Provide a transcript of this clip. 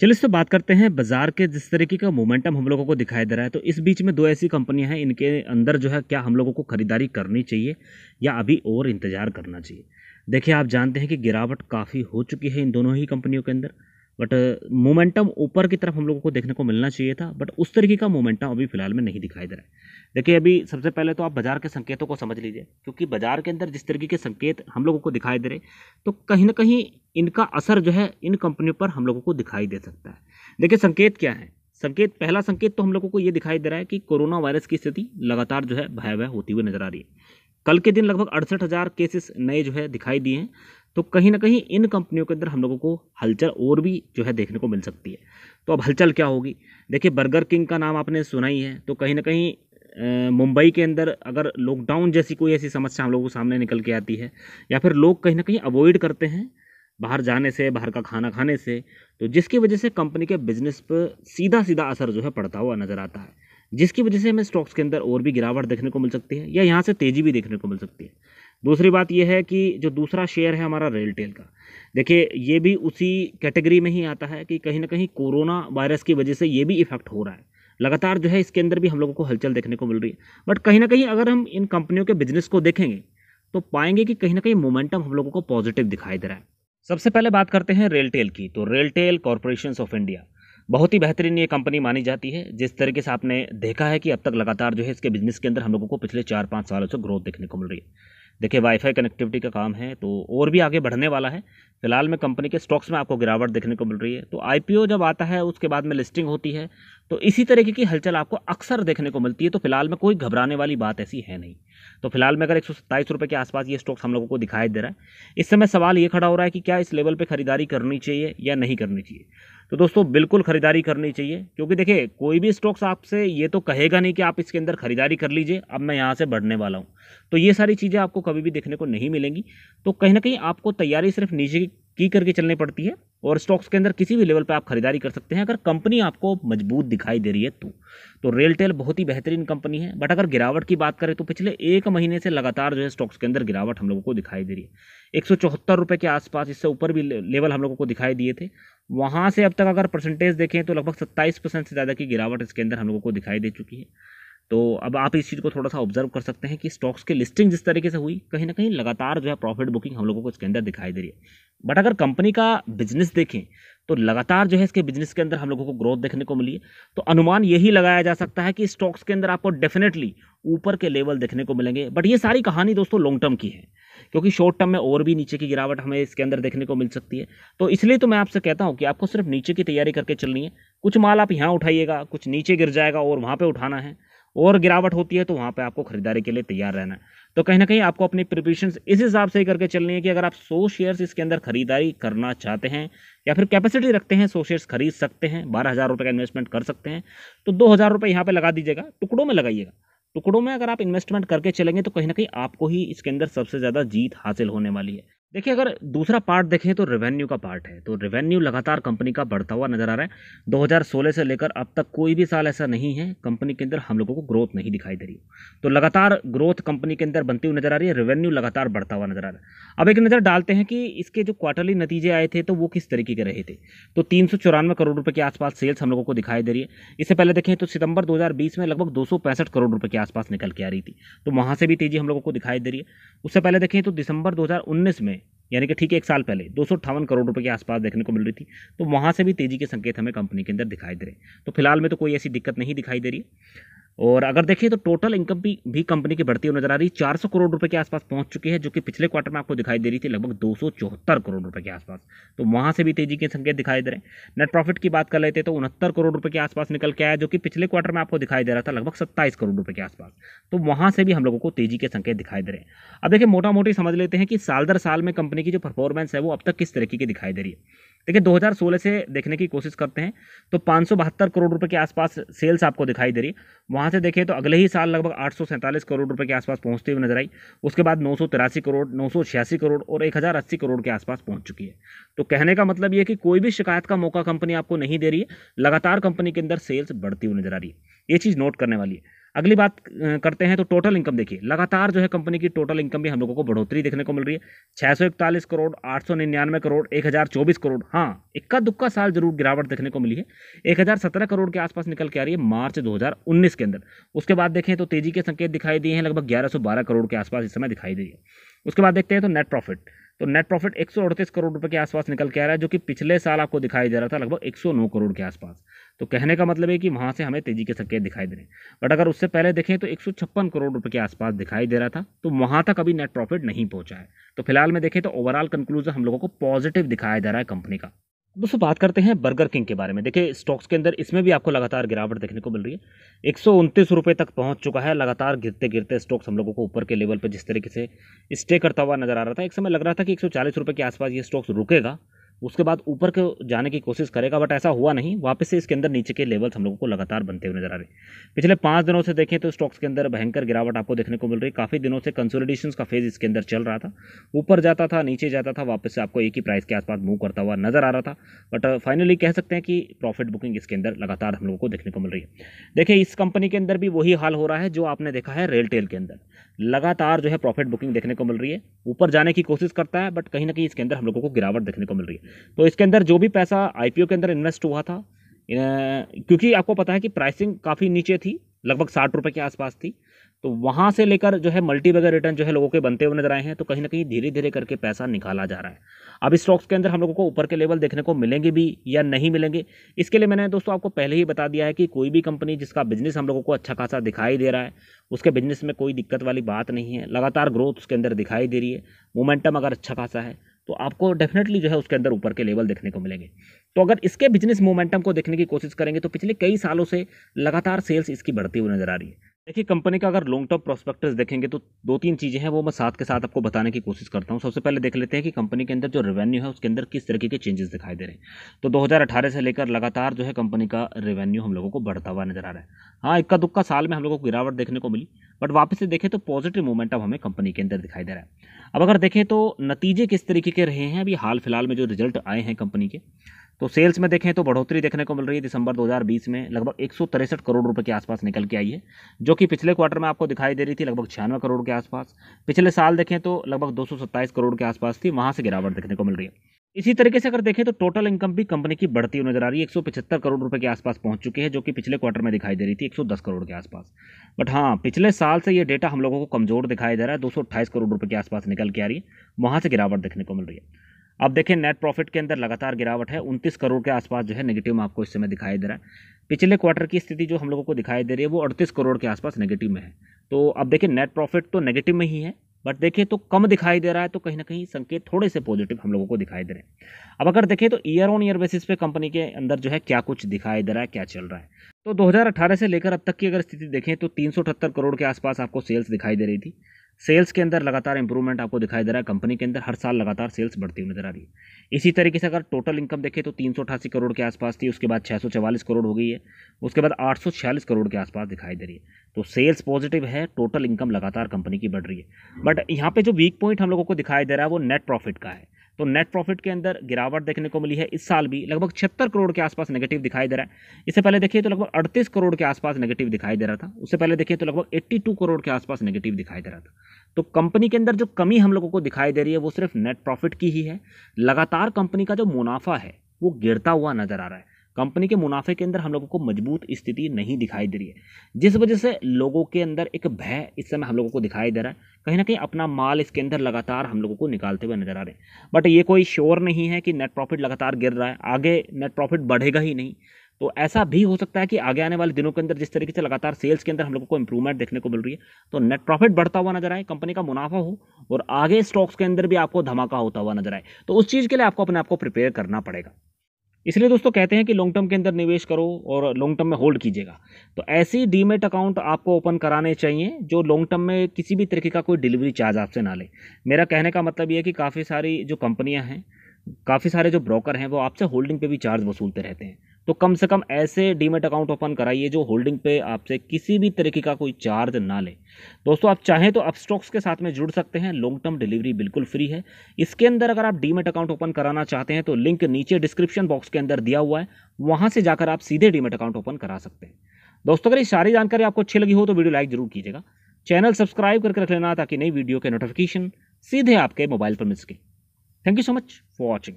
चलिए इससे बात करते हैं बाजार के जिस तरीके का मोमेंटम हम लोगों को दिखाई दे रहा है तो इस बीच में दो ऐसी कंपनियां हैं इनके अंदर जो है क्या हम लोगों को खरीदारी करनी चाहिए या अभी और इंतज़ार करना चाहिए देखिए आप जानते हैं कि गिरावट काफ़ी हो चुकी है इन दोनों ही कंपनियों के अंदर बट मोमेंटम uh, ऊपर की तरफ हम लोगों को देखने को मिलना चाहिए था बट उस तरीके का मोमेंटम अभी फिलहाल में नहीं दिखाई दे रहा है देखिए अभी सबसे पहले तो आप बाजार के संकेतों को समझ लीजिए क्योंकि बाजार के अंदर जिस तरीके के संकेत हम लोगों को दिखाई दे रहे तो कहीं ना कहीं इनका असर जो है इन कंपनियों पर हम लोगों को दिखाई दे सकता है देखिए संकेत क्या है संकेत पहला संकेत तो हम लोगों को ये दिखाई दे रहा है कि कोरोना वायरस की स्थिति लगातार जो है भयावह होती हुई नजर आ रही है कल के दिन लगभग अड़सठ हज़ार केसेस नए जो है दिखाई दिए हैं तो कहीं ना कहीं इन कंपनियों के अंदर हम लोगों को हलचल और भी जो है देखने को मिल सकती है तो अब हलचल क्या होगी देखिए बर्गर किंग का नाम आपने सुना ही है तो कहीं ना कहीं मुंबई के अंदर अगर लॉकडाउन जैसी कोई ऐसी समस्या हम लोगों को सामने निकल के आती है या फिर लोग कहीं ना कहीं अवॉइड करते हैं बाहर जाने से बाहर का खाना खाने से तो जिसकी वजह से कंपनी के बिजनेस पर सीधा सीधा असर जो है पड़ता हुआ नज़र आता है जिसकी वजह से हमें स्टॉक्स के अंदर और भी गिरावट देखने को मिल सकती है या यहाँ से तेज़ी भी देखने को मिल सकती है दूसरी बात यह है कि जो दूसरा शेयर है हमारा रेलटेल का देखिए ये भी उसी कैटेगरी में ही आता है कि कहीं ना कहीं कोरोना वायरस की वजह से ये भी इफेक्ट हो रहा है लगातार जो है इसके अंदर भी हम लोगों को हलचल देखने को मिल रही है बट कहीं ना कहीं अगर हम इन कंपनियों के बिजनेस को देखेंगे तो पाएंगे कि कहीं ना कहीं मोमेंटम हम लोगों को पॉजिटिव दिखाई दे रहा है सबसे पहले बात करते हैं रेलटेल की तो रेलटेल कॉरपोरेशन ऑफ इंडिया बहुत ही बेहतरीन ये कंपनी मानी जाती है जिस तरीके से आपने देखा है कि अब तक लगातार जो है इसके बिजनेस के अंदर हम लोगों को पिछले चार पाँच सालों से ग्रोथ देखने को मिल रही है देखिए वाईफाई कनेक्टिविटी का काम है तो और भी आगे बढ़ने वाला है फिलहाल में कंपनी के स्टॉक्स में आपको गिरावट देखने को मिल रही है तो आईपीओ जब आता है उसके बाद में लिस्टिंग होती है तो इसी तरीके की हलचल आपको अक्सर देखने को मिलती है तो फिलहाल में कोई घबराने वाली बात ऐसी है नहीं तो फिलहाल में अगर एक सौ के आसपास ये स्टॉक्स हम लोगों को दिखाई दे रहा है इस समय सवाल ये खड़ा हो रहा है कि क्या इस लेवल पर खरीदारी करनी चाहिए या नहीं करनी चाहिए तो दोस्तों बिल्कुल ख़रीदारी करनी चाहिए क्योंकि देखिए कोई भी स्टॉक्स आपसे ये तो कहेगा नहीं कि आप इसके अंदर ख़रीदारी कर लीजिए अब मैं यहाँ से बढ़ने वाला हूँ तो ये सारी चीज़ें आपको कभी भी देखने को नहीं मिलेंगी तो कहीं ना कहीं आपको तैयारी सिर्फ नीचे की करके चलनी पड़ती है और स्टॉक्स के अंदर किसी भी लेवल पर आप खरीदारी कर सकते हैं अगर कंपनी आपको मजबूत दिखाई दे रही है तो तो रेलटेल बहुत ही बेहतरीन कंपनी है बट अगर गिरावट की बात करें तो पिछले एक महीने से लगातार जो है स्टॉक्स के अंदर गिरावट हम लोगों को दिखाई दे रही है एक रुपए के आसपास इससे ऊपर भी लेवल हम लोगों को दिखाई दिए थे वहाँ से अब तक अगर परसेंटेज देखें तो लगभग सत्ताईस परसेंट से ज़्यादा की गिरावट इसके अंदर हम लोगों को दिखाई दे चुकी है तो अब आप इस चीज़ को थोड़ा सा ऑब्जर्व कर सकते हैं कि स्टॉक्स की लिस्टिंग जिस तरीके से हुई कहीं ना कहीं लगातार जो है प्रॉफिट बुकिंग हम लोगों को इसके अंदर दिखाई दे रही है बट अगर कंपनी का बिजनेस देखें तो लगातार जो है इसके बिजनेस के अंदर हम लोगों को ग्रोथ देखने को मिली है तो अनुमान यही लगाया जा सकता है कि स्टॉक्स के अंदर आपको डेफिनेटली ऊपर के लेवल देखने को मिलेंगे बट ये सारी कहानी दोस्तों लॉन्ग टर्म की है क्योंकि शॉर्ट टर्म में और भी नीचे की गिरावट हमें इसके अंदर देखने को मिल सकती है तो इसलिए तो मैं आपसे कहता हूँ कि आपको सिर्फ नीचे की तैयारी करके चलनी है कुछ माल आप यहाँ उठाइएगा कुछ नीचे गिर जाएगा और वहाँ पर उठाना है और गिरावट होती है तो वहाँ पर आपको खरीदारी के लिए तैयार रहना है तो कहीं ना कहीं आपको अपनी प्रिपरेशन इस हिसाब से करके चलनी है कि अगर आप सो शेयर्स इसके अंदर खरीदारी करना चाहते हैं या फिर कैपेसिटी रखते हैं सो शेयर्स खरीद सकते हैं बारह हज़ार रुपये का इन्वेस्टमेंट कर सकते हैं तो दो हज़ार रुपये यहाँ पर लगा दीजिएगा टुकड़ों में लगाइएगा टुकड़ों में अगर आप इन्वेस्टमेंट करके चलेंगे तो कहीं ना कहीं आपको ही इसके अंदर सबसे ज़्यादा जीत हासिल होने वाली है देखिए अगर दूसरा पार्ट देखें तो रेवेन्यू का पार्ट है तो रेवेन्यू लगातार कंपनी का बढ़ता हुआ नज़र आ रहा है 2016 से लेकर अब तक कोई भी साल ऐसा नहीं है कंपनी के अंदर हम लोगों को ग्रोथ नहीं दिखाई दे रही तो लगातार ग्रोथ कंपनी के अंदर बनती हुई नज़र आ रही है रेवेन्यू लगातार बढ़ता हुआ नज़र आ रहा है अब एक नज़र डालते हैं कि इसके जो क्वार्टरली नतीजे आए थे तो वो किस तरीके के रहे थे तो तीन करोड़ रुपये के आसपास सेल्स हम लोगों को दिखाई दे रही है इससे पहले देखें तो सितंबर दो में लगभग दो करोड़ रुपये के आसपास निकल के आ रही थी तो वहाँ से भी तेज़ी हम लोगों को दिखाई दे रही है उससे पहले देखें तो दिसंबर दो में यानी कि ठीक है एक साल पहले दो करोड़ रुपए के आसपास देखने को मिल रही थी तो वहाँ से भी तेज़ी के संकेत हमें कंपनी के अंदर दिखाई दे रहे तो फिलहाल में तो कोई ऐसी दिक्कत नहीं दिखाई दे रही और अगर देखिए तो टोटल इनकम भी भी कंपनी की बढ़ती हुई नजर आ रही है चार सौ करोड़ रुपए के आसपास पहुंच चुकी है जो कि पिछले क्वार्टर में आपको दिखाई दे रही थी लगभग दो सौ चौहत्तर करोड़ रुपए के आसपास तो वहां से भी तेजी के संकेत दिखाई दे रहे हैं नेट प्रॉफिट की बात कर लेते तो उनहत्तर करोड़ रुपए के आसपास निकल के आया जो कि पिछले क्वार्टर में आपको दिखाई दे रहा था लगभग सत्ताईस करोड़ रुपए के आसपास तो वहां से भी हम लोगों को तेजी के संकेत दिखाई दे रहे हैं अब देखिए मोटा मोटी समझ लेते हैं कि साल दर साल में कंपनी की जो परफॉर्मेंस है वो अब तक किस तरीके की दिखाई दे रही है देखिए 2016 से देखने की कोशिश करते हैं तो पाँच करोड़ रुपए के आसपास सेल्स आपको दिखाई दे रही वहाँ से देखें तो अगले ही साल लगभग आठ करोड़ रुपए के आसपास पहुँचती हुई नजर आई उसके बाद नौ करोड़ नौ करोड़ और एक करोड़ के आसपास पहुँच चुकी है तो कहने का मतलब ये कि कोई भी शिकायत का मौका कंपनी आपको नहीं दे रही है लगातार कंपनी के अंदर सेल्स बढ़ती हुई नजर आ रही है ये चीज़ नोट करने वाली है अगली बात करते हैं तो टोटल इनकम देखिए लगातार जो है कंपनी की टोटल इनकम भी हम लोगों को बढ़ोतरी देखने को मिल रही है छः करोड़ आठ करोड़ एक करोड़ हाँ इक्का दुक्का साल जरूर गिरावट देखने को मिली है एक करोड़ के आसपास निकल के आ रही है मार्च दो के अंदर उसके बाद देखें तो तेजी के संकेत दिखाई दिए हैं लगभग ग्यारह करोड़ के आसपास इस समय दिखाई दी है उसके बाद देखते हैं तो नेट प्रॉफिट तो नेट प्रॉफिट एक करोड़ रुपए के आसपास निकल के आ रहा है जो कि पिछले साल आपको दिखाई दे रहा था लगभग 109 करोड़ के आसपास तो कहने का मतलब है कि वहाँ से हमें तेज़ी के संकेत दिखाई दे रहे हैं बट अगर उससे पहले देखें तो एक करोड़ रुपये के आसपास दिखाई दे रहा था तो वहाँ तक अभी नेट प्रॉफिट नहीं पहुँचा है तो फिलहाल में देखें तो ओवरऑल कंक्लूजन हम लोगों को पॉजिटिव दिखाया जा रहा है कंपनी का दोस्तों बात करते हैं बर्गर किंग के बारे में देखिए स्टॉक्स के अंदर इसमें भी आपको लगातार गिरावट देखने को मिल रही है एक सौ रुपये तक पहुंच चुका है लगातार गिरते गिरते स्टॉक्स हम लोगों को ऊपर के लेवल पर जिस तरीके से स्टे करता हुआ नजर आ रहा था एक समय लग रहा था कि एक सौ रुपये के आसपास ये स्टॉक्स रुकेगा उसके बाद ऊपर के जाने की कोशिश करेगा बट ऐसा हुआ नहीं वापस से इसके अंदर नीचे के लेवल्स हम लोगों को लगातार बनते हुए नजर आ रहे हैं पिछले पाँच दिनों से देखें तो स्टॉक्स के अंदर भयंकर गिरावट आपको देखने को मिल रही है काफ़ी दिनों से कंसोलिडेशन का फेज इसके अंदर चल रहा था ऊपर जाता था नीचे जाता था वापस से आपको एक ही प्राइस के आसपास मूव करता हुआ नजर आ रहा था बट फाइनली uh, कह सकते हैं कि प्रॉफिट बुकिंग इसके अंदर लगातार हम लोगों को देखने को मिल रही है देखिए इस कंपनी के अंदर भी वही हाल हो रहा है जो आपने देखा है रेलटेल के अंदर लगातार जो है प्रॉफिट बुकिंग देखने को मिल रही है ऊपर जाने की कोशिश करता है बट कहीं ना कहीं इसके अंदर हम लोगों को गिरावट देखने को मिल रही है तो इसके अंदर जो भी पैसा आई के अंदर इन्वेस्ट हुआ था क्योंकि आपको पता है कि प्राइसिंग काफ़ी नीचे थी लगभग साठ रुपये के आसपास थी तो वहाँ से लेकर जो है मल्टी बैगर रिटर्न जो है लोगों के बनते हुए नजर आए हैं तो कहीं ना कहीं धीरे धीरे करके पैसा निकाला जा रहा है अब इस स्टॉक्स के अंदर हम लोगों को ऊपर के लेवल देखने को मिलेंगे भी या नहीं मिलेंगे इसके लिए मैंने दोस्तों आपको पहले ही बता दिया है कि कोई भी कंपनी जिसका बिजनेस हम लोगों को अच्छा खासा दिखाई दे रहा है उसके बिजनेस में कोई दिक्कत वाली बात नहीं है लगातार ग्रोथ उसके अंदर दिखाई दे रही है मोमेंटम अगर अच्छा खासा है तो आपको डेफिनेटली जो है उसके अंदर ऊपर के लेवल देखने को मिलेंगे तो अगर इसके बिजनेस मोमेंटम को देखने की कोशिश करेंगे तो पिछले कई सालों से लगातार सेल्स इसकी बढ़ती हुई नजर आ रही है देखिए कंपनी का अगर लॉन्ग टर्म प्रोस्पेक्टस देखेंगे तो दो तीन चीज़ें हैं वो मैं साथ के साथ आपको बताने की कोशिश करता हूँ सबसे पहले देख लेते हैं कि कंपनी के अंदर जो रेवेन्यू है उसके अंदर किस तरीके के चेंजेस दिखाई दे रहे हैं तो 2018 से लेकर लगातार जो है कंपनी का रेवेन्यू हम लोगों को बढ़ता हुआ नजर आ रहा है हाँ इक्का दुक्का साल में हम लोगों को गिरावट देखने को मिली बट वापस से देखें तो पॉजिटिव मूवमेंट अब हमें कंपनी के अंदर दिखाई दे रहा है अब अगर देखें तो नतीजे किस तरीके के रहे हैं अभी हाल फिलहाल में जो रिजल्ट आए हैं कंपनी के तो सेल्स में देखें तो बढ़ोतरी देखने को मिल रही है दिसंबर 2020 में लगभग एक करोड़ रुपए के आसपास निकल के आई है जो कि पिछले क्वार्टर में आपको दिखाई दे रही थी लगभग छियानवे करोड़ के आसपास पिछले साल देखें तो लगभग दो करोड़ के आसपास थी वहाँ से गिरावट देखने को मिल रही है इसी तरीके से अगर देखें तो टोटल इनकम भी कंपनी की बढ़ती हुई नजर आ रही है 175 करोड़ रुपए के आसपास पहुंच चुकी है जो कि पिछले क्वार्टर में दिखाई दे रही थी 110 करोड़ के आसपास बट हाँ पिछले साल से ये डेटा हम लोगों को कमजोर दिखाई दे रहा है अट्ठाईस करोड़ रुपए के आसपास निकल के आ रही है वहाँ से गिरावट देखने को मिल रही है अब देखें नेट प्रॉफिट के अंदर लगातार गिरावट है उनतीस करोड़ के आसपास जो है नेगेटिव में आपको इस समय दिखाई दे रहा है पिछले क्वार्टर की स्थिति जो हम लोगों को दिखाई दे रही है वो अड़तीस करोड़ के आसपास नेगेटिव में है तो अब देखिए नेट प्रॉफिट तो नेगेटिव में ही है बट देखिए तो कम दिखाई दे रहा है तो कहीं ना कहीं संकेत थोड़े से पॉजिटिव हम लोगों को दिखाई दे रहे हैं अब अगर देखें तो ईयर ऑन ईयर बेसिस पे कंपनी के अंदर जो है क्या कुछ दिखाई दे रहा है क्या चल रहा है तो 2018 से लेकर अब तक की अगर स्थिति देखें तो तीन करोड़ के आसपास आपको सेल्स दिखाई दे रही थी सेल्स के अंदर लगातार इंप्रूवमेंट आपको दिखाई दे रहा है कंपनी के अंदर हर साल लगातार सेल्स बढ़ती हुई नजर आ रही है इसी तरीके से अगर टोटल इनकम देखें तो तीन करोड़ के आसपास थी उसके बाद छः करोड़ हो गई है उसके बाद आठ करोड़ के आसपास दिखाई दे रही है तो सेल्स पॉजिटिव है टोटल इनकम लगातार कंपनी की बढ़ रही है बट यहाँ पर जो वीक पॉइंट हम लोगों को दिखाई दे रहा है वो नेट प्रॉफिट का है तो नेट प्रॉफिट के अंदर गिरावट देखने को मिली है इस साल भी लगभग छिहत्तर करोड़ के आसपास नेगेटिव दिखाई दे रहा है इससे पहले देखिए तो लगभग अड़तीस करोड़ के आसपास नेगेटिव दिखाई दे रहा था उससे पहले देखिए तो लगभग टू करोड़ के आसपास नेगेटिव दिखाई दे रहा था तो कंपनी के अंदर जो कमी हम लोगों को दिखाई दे रही है वो सिर्फ नेट प्रॉफिट की ही है लगातार कंपनी का जो मुनाफा है वो गिरता हुआ नज़र आ रहा है कंपनी के मुनाफे के अंदर हम लोगों को मजबूत स्थिति नहीं दिखाई दे रही है जिस वजह से लोगों के अंदर एक भय इस समय हम लोगों को दिखाई दे रहा है कहीं ना कहीं अपना माल इसके अंदर लगातार हम लोगों को निकालते हुए नजर आ रहे हैं बट ये कोई श्योर नहीं है कि नेट प्रॉफिट लगातार गिर रहा है आगे नेट प्रॉफिट बढ़ेगा ही नहीं तो ऐसा भी हो सकता है कि आगे आने वाले दिनों के अंदर जिस तरीके से लगातार सेल्स के अंदर हम लोगों को इंप्रूवमेंट देखने को मिल रही है तो नेट प्रॉफिट बढ़ता हुआ नजर आए कंपनी का मुनाफा हो और आगे स्टॉक्स के अंदर भी आपको धमाका होता हुआ नजर आए तो उस चीज़ के लिए आपको अपने आप को प्रिपेयर करना पड़ेगा इसलिए दोस्तों कहते हैं कि लॉन्ग टर्म के अंदर निवेश करो और लॉन्ग टर्म में होल्ड कीजिएगा तो ऐसी डीमेट अकाउंट आपको ओपन कराने चाहिए जो लॉन्ग टर्म में किसी भी तरीके का कोई डिलीवरी चार्ज आपसे ना ले मेरा कहने का मतलब ये है कि काफ़ी सारी जो कंपनियां हैं काफ़ी सारे जो ब्रोकर हैं वो आपसे होल्डिंग पे भी चार्ज वसूलते रहते हैं तो कम से कम ऐसे डीमेट अकाउंट ओपन कराइए जो होल्डिंग पे आपसे किसी भी तरीके का कोई चार्ज ना ले दोस्तों आप चाहें तो अपस्टॉक्स के साथ में जुड़ सकते हैं लॉन्ग टर्म डिलीवरी बिल्कुल फ्री है इसके अंदर अगर आप डीमेट अकाउंट ओपन कराना चाहते हैं तो लिंक नीचे डिस्क्रिप्शन बॉक्स के अंदर दिया हुआ है वहाँ से जाकर आप सीधे डीमेट अकाउंट ओपन करा सकते हैं दोस्तों अगर ये सारी जानकारी आपको अच्छी लगी हो तो वीडियो लाइक जरूर कीजिएगा चैनल सब्सक्राइब करके रख लेना ताकि नई वीडियो के नोटिफिकेशन सीधे आपके मोबाइल पर मिल सके thank you so much for watching